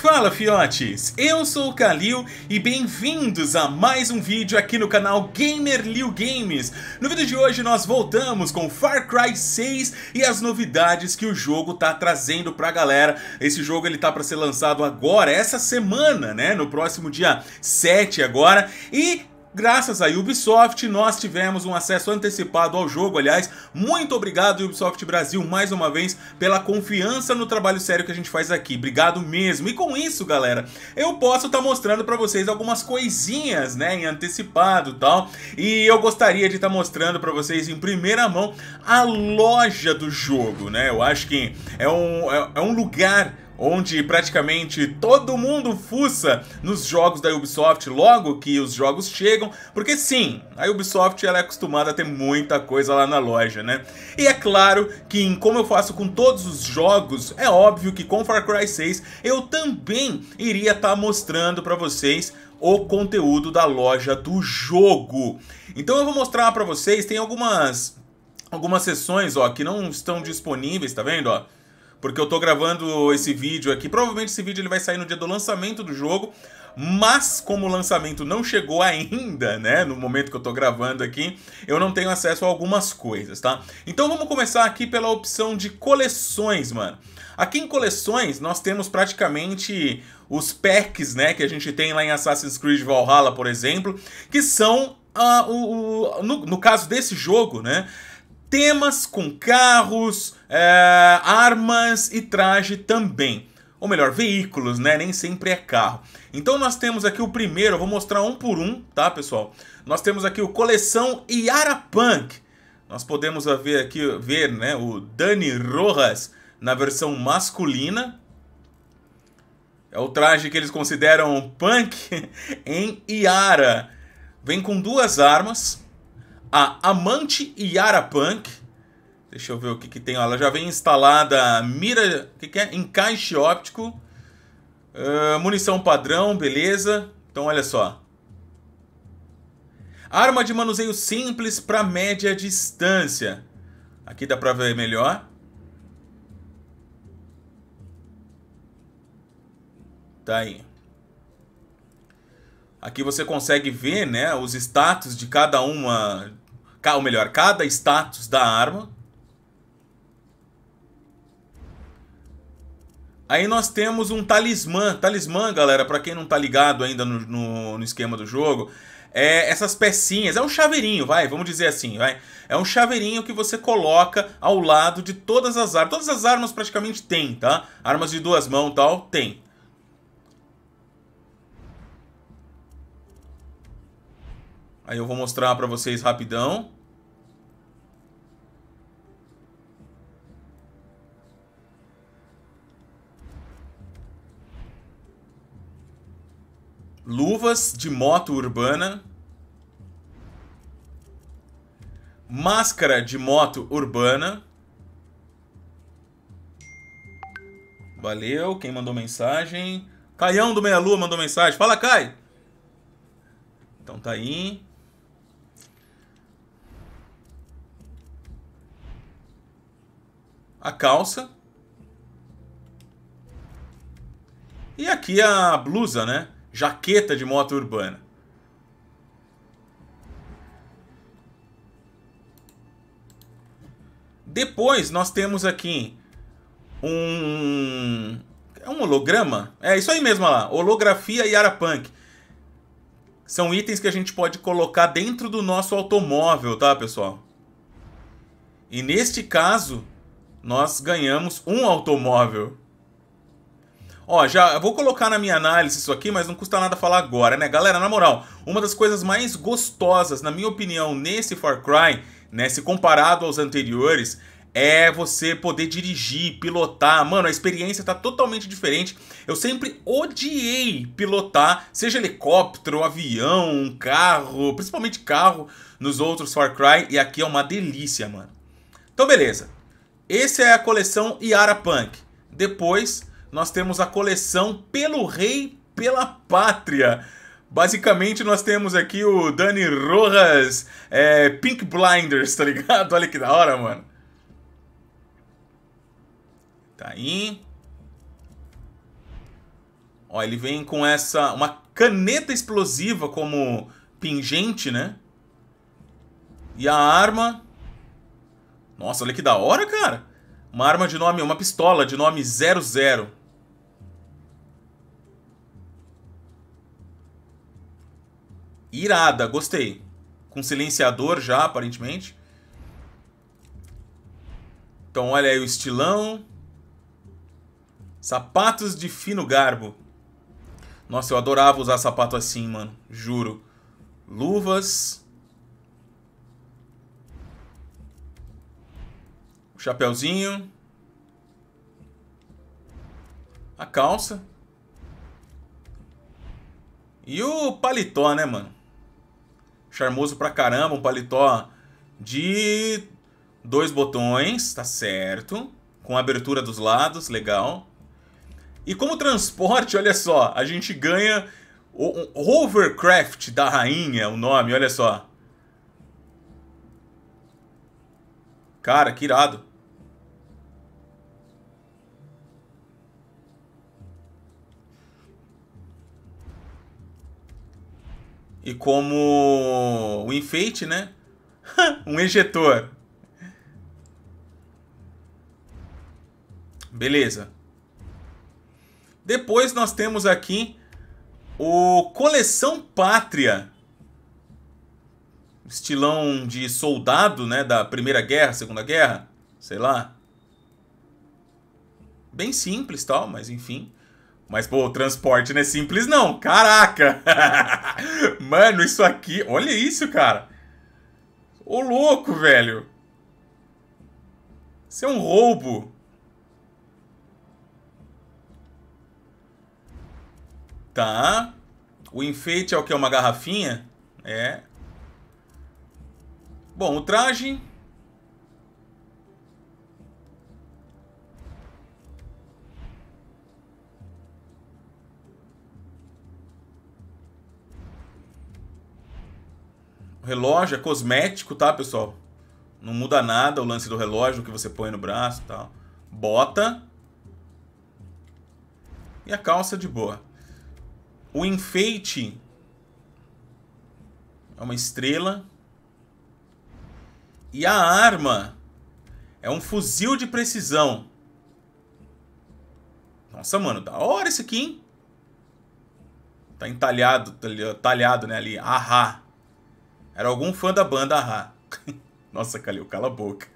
Fala fiotes, eu sou o Kalil e bem-vindos a mais um vídeo aqui no canal Gamer Liu Games. No vídeo de hoje nós voltamos com Far Cry 6 e as novidades que o jogo tá trazendo pra galera. Esse jogo ele tá para ser lançado agora, essa semana, né, no próximo dia 7 agora. E Graças à Ubisoft, nós tivemos um acesso antecipado ao jogo, aliás, muito obrigado Ubisoft Brasil mais uma vez pela confiança no trabalho sério que a gente faz aqui, obrigado mesmo. E com isso, galera, eu posso estar tá mostrando para vocês algumas coisinhas, né, em antecipado tal, e eu gostaria de estar tá mostrando para vocês em primeira mão a loja do jogo, né, eu acho que é um, é, é um lugar onde praticamente todo mundo fuça nos jogos da Ubisoft logo que os jogos chegam, porque sim, a Ubisoft ela é acostumada a ter muita coisa lá na loja, né? E é claro que, como eu faço com todos os jogos, é óbvio que com Far Cry 6 eu também iria estar tá mostrando para vocês o conteúdo da loja do jogo. Então eu vou mostrar para vocês, tem algumas algumas sessões, ó, que não estão disponíveis, tá vendo, ó? porque eu tô gravando esse vídeo aqui. Provavelmente esse vídeo ele vai sair no dia do lançamento do jogo, mas como o lançamento não chegou ainda, né, no momento que eu tô gravando aqui, eu não tenho acesso a algumas coisas, tá? Então vamos começar aqui pela opção de coleções, mano. Aqui em coleções nós temos praticamente os packs, né, que a gente tem lá em Assassin's Creed Valhalla, por exemplo, que são uh, o, o no, no caso desse jogo, né, temas com carros, é, armas e traje também. Ou melhor, veículos, né? Nem sempre é carro. Então nós temos aqui o primeiro, eu vou mostrar um por um, tá, pessoal? Nós temos aqui o Coleção Punk Nós podemos ver aqui, ver, né, o Dani Rojas na versão masculina. É o traje que eles consideram punk em Iara. Vem com duas armas. A Amante Iara Punk Deixa eu ver o que, que tem. Ela já vem instalada mira. O que, que é? Encaixe óptico. Uh, munição padrão, beleza. Então olha só. Arma de manuseio simples para média distância. Aqui dá para ver melhor. Tá aí. Aqui você consegue ver, né, os status de cada uma, ou melhor, cada status da arma. Aí nós temos um talismã. Talismã, galera, para quem não tá ligado ainda no, no, no esquema do jogo, é essas pecinhas, é um chaveirinho, vai, vamos dizer assim, vai. É um chaveirinho que você coloca ao lado de todas as armas. Todas as armas praticamente tem, tá? Armas de duas mãos tal, tem. Aí eu vou mostrar pra vocês rapidão. luvas de moto urbana, máscara de moto urbana. Valeu, quem mandou mensagem? Caião do Meia Lua mandou mensagem. Fala, Cai! Então tá aí. A calça. E aqui a blusa, né? Jaqueta de moto urbana. Depois nós temos aqui um. É um holograma? É isso aí mesmo olha lá. Holografia e Arapunk. São itens que a gente pode colocar dentro do nosso automóvel, tá, pessoal? E neste caso, nós ganhamos um automóvel. Ó, já vou colocar na minha análise isso aqui, mas não custa nada falar agora, né? Galera, na moral, uma das coisas mais gostosas, na minha opinião, nesse Far Cry, né, se comparado aos anteriores, é você poder dirigir, pilotar. Mano, a experiência tá totalmente diferente. Eu sempre odiei pilotar, seja helicóptero, avião, carro, principalmente carro nos outros Far Cry, e aqui é uma delícia, mano. Então, beleza. Essa é a coleção Yara Punk. Depois nós temos a coleção Pelo Rei, Pela Pátria. Basicamente, nós temos aqui o Dani Rojas é, Pink Blinders, tá ligado? Olha que da hora, mano. Tá aí. Ó, ele vem com essa... Uma caneta explosiva como pingente, né? E a arma... Nossa, olha que da hora, cara. Uma arma de nome... Uma pistola de nome 00. Irada, gostei. Com silenciador já, aparentemente. Então olha aí o estilão. Sapatos de fino garbo. Nossa, eu adorava usar sapato assim, mano. Juro. Luvas. O chapéuzinho. A calça. E o paletó, né, mano? charmoso pra caramba, um paletó de dois botões, tá certo. Com abertura dos lados, legal. E como transporte, olha só, a gente ganha o, o Hovercraft da rainha, o nome, olha só. Cara, que irado. e como o enfeite, né? um ejetor. Beleza. Depois nós temos aqui o Coleção Pátria. Estilão de soldado, né? Da Primeira Guerra, Segunda Guerra, sei lá. Bem simples tal, mas enfim. Mas, pô, o transporte não é simples não. Caraca! Mano, isso aqui... Olha isso, cara. Ô, louco, velho. Isso é um roubo. Tá. O enfeite é o que? Uma garrafinha? É. Bom, o traje... relógio é cosmético, tá, pessoal? Não muda nada o lance do relógio, o que você põe no braço e tal. Bota. E a calça de boa. O enfeite é uma estrela. E a arma é um fuzil de precisão. Nossa, mano, da hora esse aqui, hein? Tá entalhado, talhado, né, ali. Ahá. Era algum fã da banda Ahá. Nossa, Calil, cala a boca.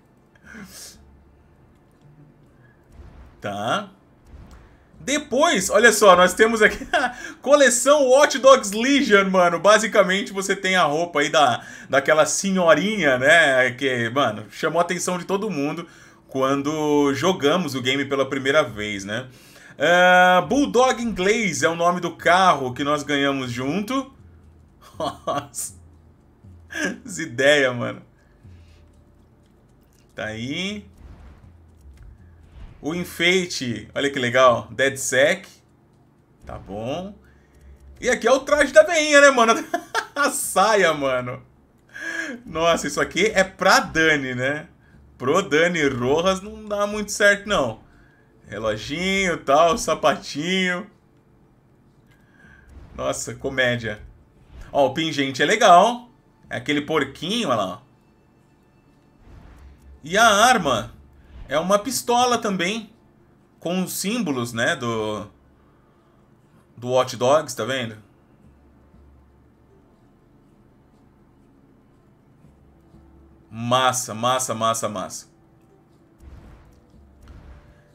Tá. Depois, olha só, nós temos aqui a coleção Watch Dogs Legion, mano. Basicamente, você tem a roupa aí da, daquela senhorinha, né? Que, mano, chamou a atenção de todo mundo quando jogamos o game pela primeira vez, né? Uh, Bulldog Inglês é o nome do carro que nós ganhamos junto. Nossa. As ideias, mano. Tá aí. O enfeite, olha que legal. Dead Sec. Tá bom. E aqui é o traje da veinha, né, mano? A saia, mano. Nossa, isso aqui é pra Dani, né? Pro Dani Rojas não dá muito certo, não. Reloginho tal, sapatinho. Nossa, comédia. Ó, o pingente é legal. É aquele porquinho, olha lá. E a arma é uma pistola também. Com os símbolos, né, do... Do Watch Dogs, tá vendo? Massa, massa, massa, massa.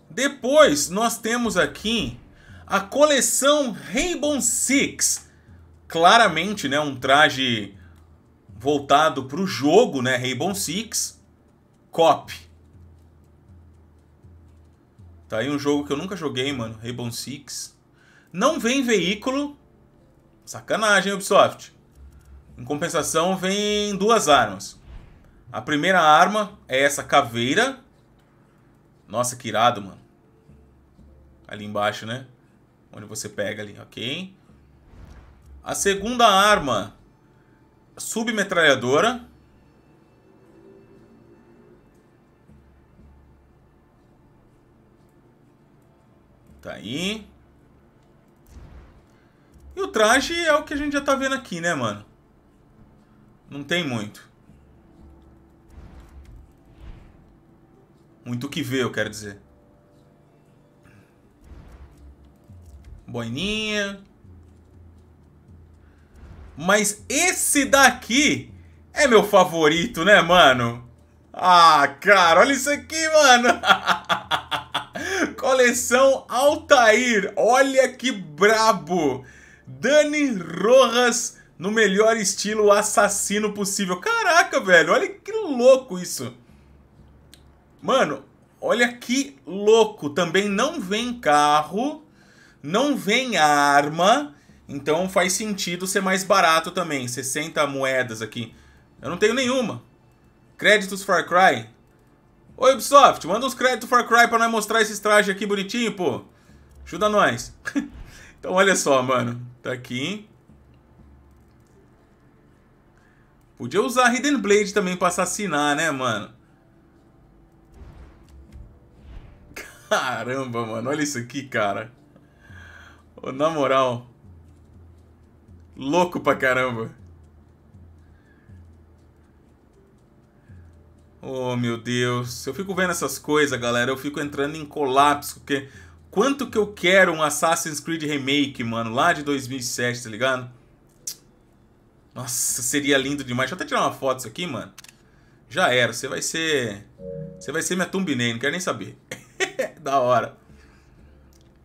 Depois nós temos aqui a coleção Rainbow Six. Claramente, né, um traje voltado para o jogo, né? Rainbow Six, COP. Tá aí um jogo que eu nunca joguei, mano. Rainbow Six. Não vem veículo. Sacanagem, Ubisoft. Em compensação, vem duas armas. A primeira arma é essa caveira. Nossa, que irado, mano. Ali embaixo, né? Onde você pega ali, ok? A segunda arma submetralhadora. Tá aí. E o traje é o que a gente já tá vendo aqui, né, mano? Não tem muito. Muito o que ver, eu quero dizer. Boininha. Mas esse daqui é meu favorito, né, mano? Ah, cara, olha isso aqui, mano! Coleção Altair, olha que brabo! Dani Rojas no melhor estilo assassino possível. Caraca, velho, olha que louco isso. Mano, olha que louco. Também não vem carro, não vem arma, então faz sentido ser mais barato também. 60 moedas aqui. Eu não tenho nenhuma. Créditos Far Cry. Oi, Ubisoft, manda uns créditos Far Cry pra nós mostrar esses trajes aqui bonitinho, pô. Ajuda nós. então olha só, mano. Tá aqui. Podia usar Hidden Blade também pra assassinar, né, mano? Caramba, mano. Olha isso aqui, cara. na moral. Louco pra caramba. Oh, meu Deus. Eu fico vendo essas coisas, galera. Eu fico entrando em colapso, porque... Quanto que eu quero um Assassin's Creed Remake, mano? Lá de 2007, tá ligado? Nossa, seria lindo demais. Deixa eu até tirar uma foto disso aqui, mano. Já era. Você vai ser... Você vai ser minha thumbnail. Não quero nem saber. da hora.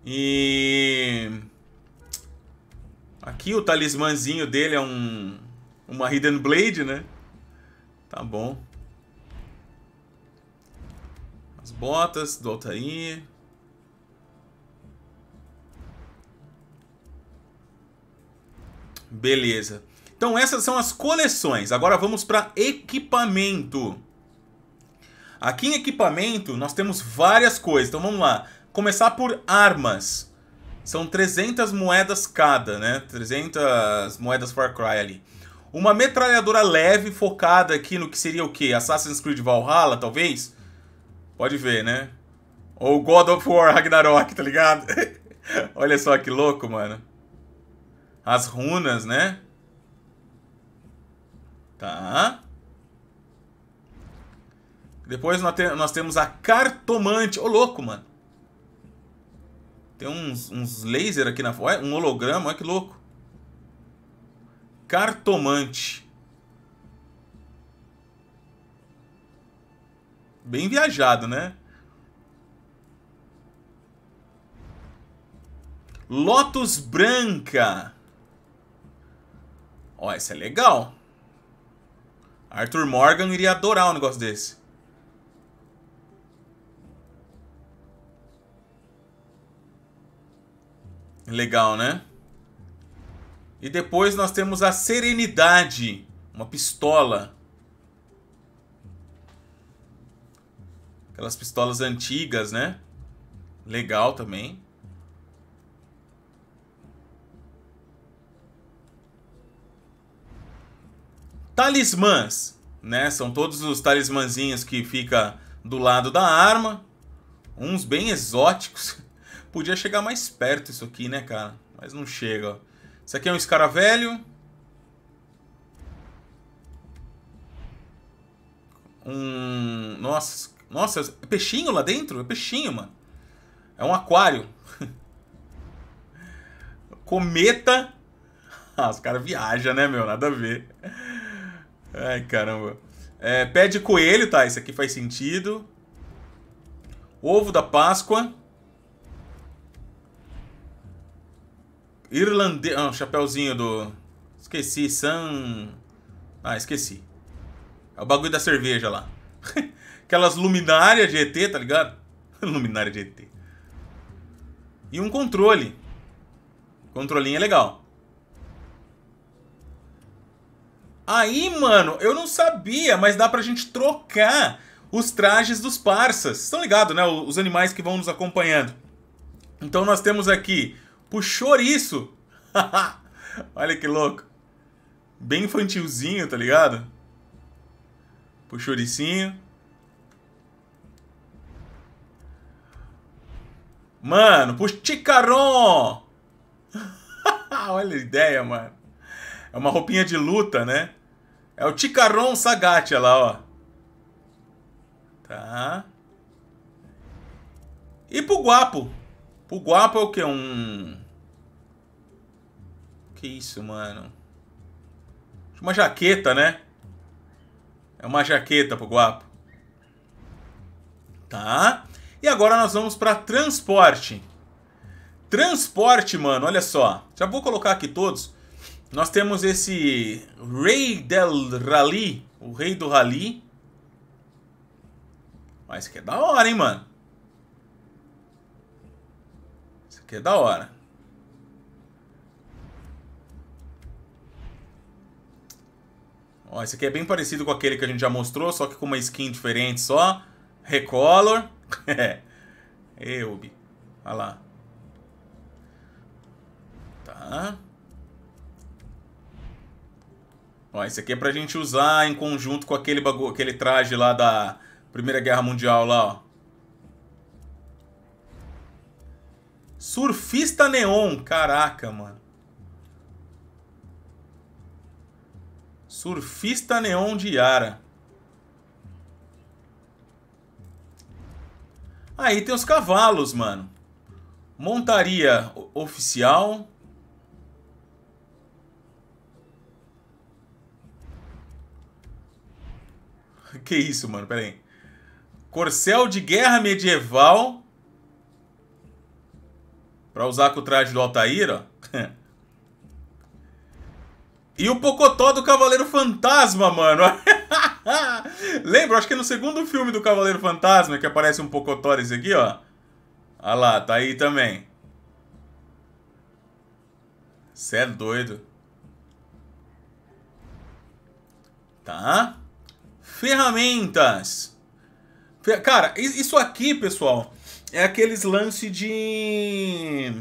E... Aqui o talismãzinho dele é um uma Hidden Blade, né? Tá bom. As botas do Altair. Beleza. Então essas são as coleções. Agora vamos para equipamento. Aqui em equipamento nós temos várias coisas. Então vamos lá. Começar por armas. São 300 moedas cada, né? 300 moedas Far Cry ali. Uma metralhadora leve focada aqui no que seria o quê? Assassin's Creed Valhalla, talvez? Pode ver, né? Ou God of War Ragnarok, tá ligado? Olha só que louco, mano. As runas, né? Tá. Depois nós, te nós temos a cartomante. Ô, oh, louco, mano. Tem uns, uns laser aqui na foto. Um holograma, olha que louco. Cartomante. Bem viajado, né? Lotus Branca. Ó, essa é legal. Arthur Morgan iria adorar um negócio desse. Legal, né? E depois nós temos a Serenidade, uma pistola. Aquelas pistolas antigas, né? Legal também. Talismãs, né? São todos os talismãzinhos que fica do lado da arma. Uns bem exóticos. Podia chegar mais perto isso aqui, né, cara? Mas não chega, ó. Isso aqui é um escaravelho. Um... Nossa, nossa, é peixinho lá dentro? É peixinho, mano. É um aquário. Cometa. Ah, os caras viajam, né, meu? Nada a ver. Ai, caramba. É, pé de coelho, tá? Isso aqui faz sentido. Ovo da Páscoa. Irlandês. Ah, um chapéuzinho do. Esqueci, San. Ah, esqueci. É o bagulho da cerveja lá. Aquelas luminárias de ET, tá ligado? luminária de ET. E um controle. Controlinho é legal. Aí, mano, eu não sabia, mas dá pra gente trocar os trajes dos parças. Estão ligados, né? Os animais que vão nos acompanhando. Então nós temos aqui Puxou chouriço. Olha que louco. Bem infantilzinho, tá ligado? Pro chouricinho. Mano, pro Ticaron! Olha a ideia, mano. É uma roupinha de luta, né? É o Ticaron Sagatia lá, ó. Tá. E pro Guapo. O guapo é o quê? Um. Que isso, mano? Uma jaqueta, né? É uma jaqueta pro guapo. Tá? E agora nós vamos para transporte. Transporte, mano, olha só. Já vou colocar aqui todos. Nós temos esse Rei del Rally, o Rei do Rally. Mas que é da hora, hein, mano? Que é da hora. Ó, esse aqui é bem parecido com aquele que a gente já mostrou, só que com uma skin diferente só. Recolor. Eubi. Olha lá. Tá. Ó, esse aqui é pra gente usar em conjunto com aquele, bagulho, aquele traje lá da Primeira Guerra Mundial lá, ó. Surfista Neon, caraca, mano. Surfista Neon de Yara. Aí tem os cavalos, mano. Montaria oficial. Que isso, mano? Pera aí. Corcel de guerra medieval. Pra usar com o traje do Altair, ó. E o Pocotó do Cavaleiro Fantasma, mano. Lembra? Acho que é no segundo filme do Cavaleiro Fantasma que aparece um Pocotó esse aqui, ó. Ah lá, tá aí também. Cê é doido. Tá? Ferramentas. Cara, isso aqui, pessoal, é aqueles lance de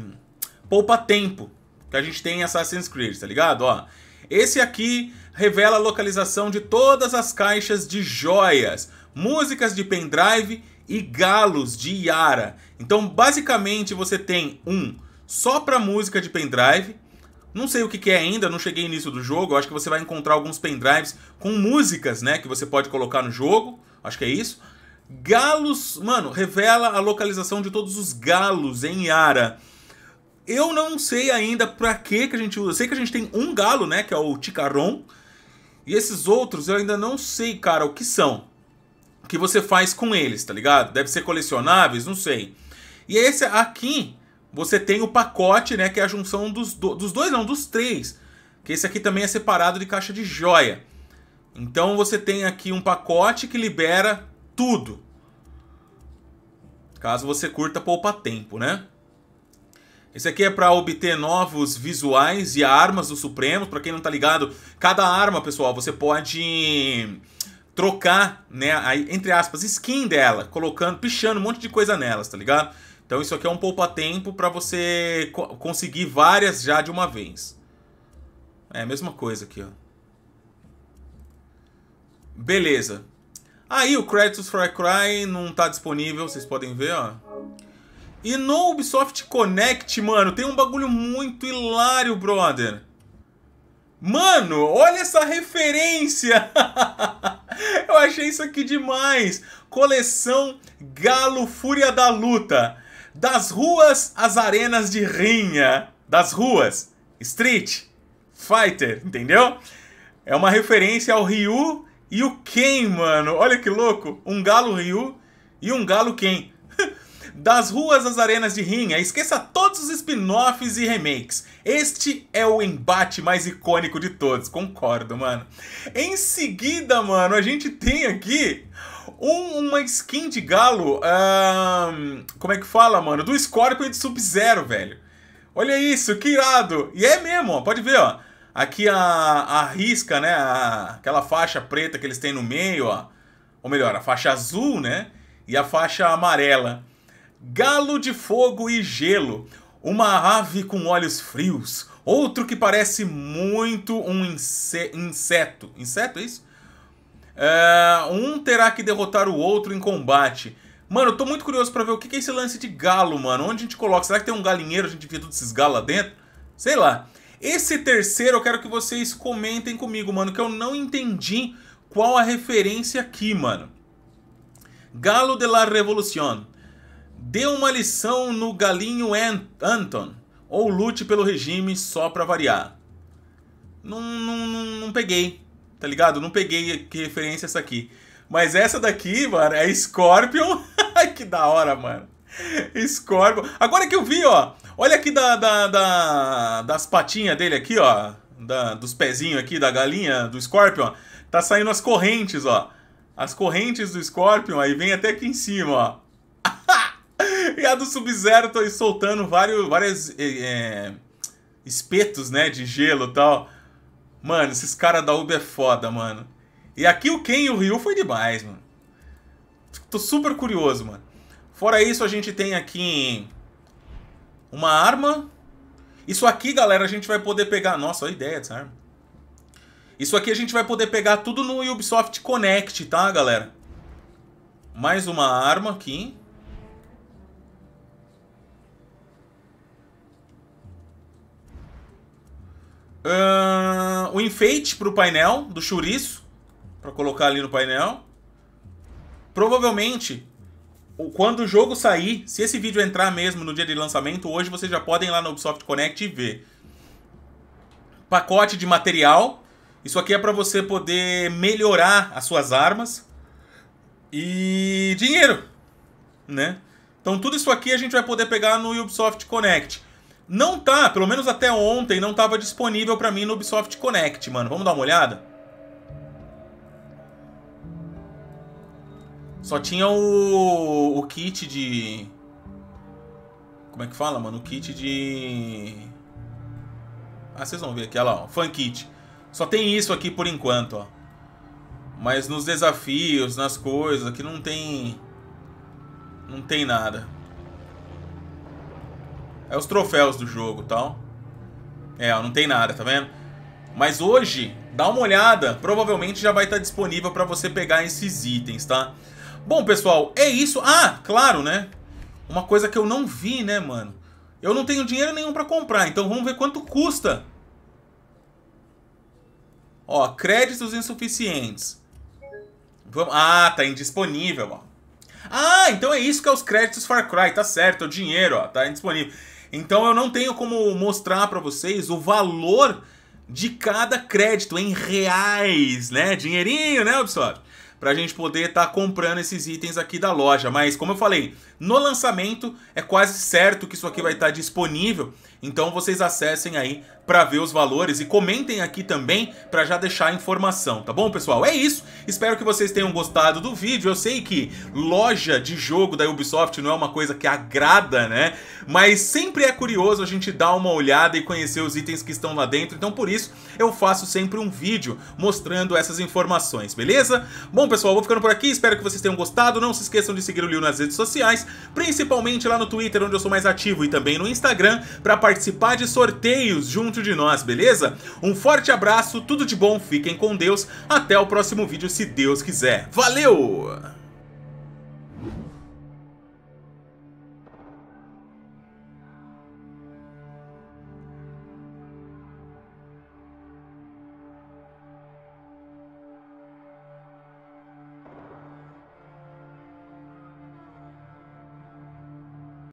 poupa tempo que a gente tem em Assassin's Creed, tá ligado? Ó, esse aqui revela a localização de todas as caixas de joias, músicas de pendrive e galos de Yara. Então, basicamente, você tem um só para música de pendrive. Não sei o que, que é ainda, não cheguei nisso do jogo. Eu acho que você vai encontrar alguns pendrives com músicas, né, que você pode colocar no jogo. Acho que é isso. Galos, mano, revela a localização de todos os galos em Yara. Eu não sei ainda pra que que a gente usa. Eu sei que a gente tem um galo, né, que é o Ticaron. E esses outros eu ainda não sei, cara, o que são. O que você faz com eles, tá ligado? Deve ser colecionáveis, não sei. E esse aqui, você tem o pacote, né, que é a junção dos, do, dos dois, não, dos três. Que esse aqui também é separado de caixa de joia. Então você tem aqui um pacote que libera tudo. Caso você curta poupa tempo, né? Esse aqui é para obter novos visuais e armas do Supremo. Para quem não tá ligado, cada arma, pessoal, você pode trocar, né, entre aspas, skin dela, colocando, pichando um monte de coisa nelas, tá ligado? Então isso aqui é um poupa-tempo para você co conseguir várias já de uma vez. É a mesma coisa aqui, ó. Beleza. Aí o Kratos for Cry não tá disponível, vocês podem ver, ó. E no Ubisoft Connect, mano, tem um bagulho muito hilário, brother. Mano, olha essa referência! Eu achei isso aqui demais! Coleção Galo Fúria da Luta. Das ruas às arenas de rinha. Das ruas, Street Fighter, entendeu? É uma referência ao Ryu e o Ken, mano. Olha que louco. Um galo Ryu e um galo Ken. Das ruas às arenas de rinha, esqueça todos os spin-offs e remakes. Este é o embate mais icônico de todos, concordo, mano. Em seguida, mano, a gente tem aqui um, uma skin de galo. Um, como é que fala, mano? Do Scorpion e do Sub-Zero, velho. Olha isso, que irado! E é mesmo, ó, pode ver, ó. Aqui a, a risca, né? A, aquela faixa preta que eles têm no meio, ó. Ou melhor, a faixa azul, né? E a faixa amarela. Galo de fogo e gelo. Uma ave com olhos frios. Outro que parece muito um inse inseto. Inseto, é isso? É, um terá que derrotar o outro em combate. Mano, eu tô muito curioso para ver o que é esse lance de galo, mano. Onde a gente coloca? Será que tem um galinheiro? A gente vê todos esses galos lá dentro? Sei lá. Esse terceiro eu quero que vocês comentem comigo, mano, que eu não entendi qual a referência aqui, mano. Galo de la Revolución. Dê uma lição no galinho Anton. Ou lute pelo regime só pra variar. Não, não, não, não peguei, tá ligado? Não peguei que referência é essa aqui. Mas essa daqui, mano, é Scorpion. que da hora, mano. Scorpion. Agora que eu vi, ó. Olha aqui da, da, da das patinhas dele aqui, ó. Da, dos pezinhos aqui da galinha, do Scorpion. Tá saindo as correntes, ó. As correntes do Scorpion, aí vem até aqui em cima, ó. e a do Sub-Zero tá soltando vários, várias é, é, espetos, né, de gelo e tal. Mano, esses caras da Uber é foda, mano. E aqui o Ken e o Ryu foi demais, mano. Tô super curioso, mano. Fora isso, a gente tem aqui uma arma. Isso aqui, galera, a gente vai poder pegar... Nossa, olha a ideia dessa arma. Isso aqui a gente vai poder pegar tudo no Ubisoft Connect, tá, galera? Mais uma arma aqui. Uh, o enfeite para o painel do chouriço. para colocar ali no painel. Provavelmente quando o jogo sair, se esse vídeo entrar mesmo no dia de lançamento, hoje vocês já podem ir lá no Ubisoft Connect e ver. Pacote de material. Isso aqui é para você poder melhorar as suas armas. E dinheiro, né? Então tudo isso aqui a gente vai poder pegar no Ubisoft Connect. Não tá, pelo menos até ontem, não estava disponível para mim no Ubisoft Connect, mano. Vamos dar uma olhada? Só tinha o, o kit de... Como é que fala, mano? O kit de... Ah, vocês vão ver aqui, olha lá, ó. Fan kit. Só tem isso aqui por enquanto, ó. Mas nos desafios, nas coisas, aqui não tem... Não tem nada. É os troféus do jogo tal. Tá, é, ó, não tem nada, tá vendo? Mas hoje, dá uma olhada. Provavelmente já vai estar tá disponível para você pegar esses itens, Tá? Bom, pessoal, é isso. Ah, claro, né? Uma coisa que eu não vi, né, mano? Eu não tenho dinheiro nenhum para comprar, então vamos ver quanto custa. Ó, créditos insuficientes. Vamos... Ah, tá indisponível, ó. Ah, então é isso que é os créditos Far Cry, tá certo, é o dinheiro, ó, tá indisponível. Então eu não tenho como mostrar para vocês o valor de cada crédito em reais, né? Dinheirinho, né, Ubisoft? para a gente poder estar tá comprando esses itens aqui da loja. Mas como eu falei, no lançamento. É quase certo que isso aqui vai estar tá disponível. Então vocês acessem aí para ver os valores e comentem aqui também para já deixar a informação, tá bom, pessoal? É isso. Espero que vocês tenham gostado do vídeo. Eu sei que loja de jogo da Ubisoft não é uma coisa que agrada, né? Mas sempre é curioso a gente dar uma olhada e conhecer os itens que estão lá dentro. Então, por isso, eu faço sempre um vídeo mostrando essas informações, beleza? Bom, pessoal, vou ficando por aqui. Espero que vocês tenham gostado. Não se esqueçam de seguir o Liu nas redes sociais principalmente lá no Twitter, onde eu sou mais ativo, e também no Instagram, para participar de sorteios junto de nós, beleza? Um forte abraço, tudo de bom, fiquem com Deus, até o próximo vídeo, se Deus quiser. Valeu!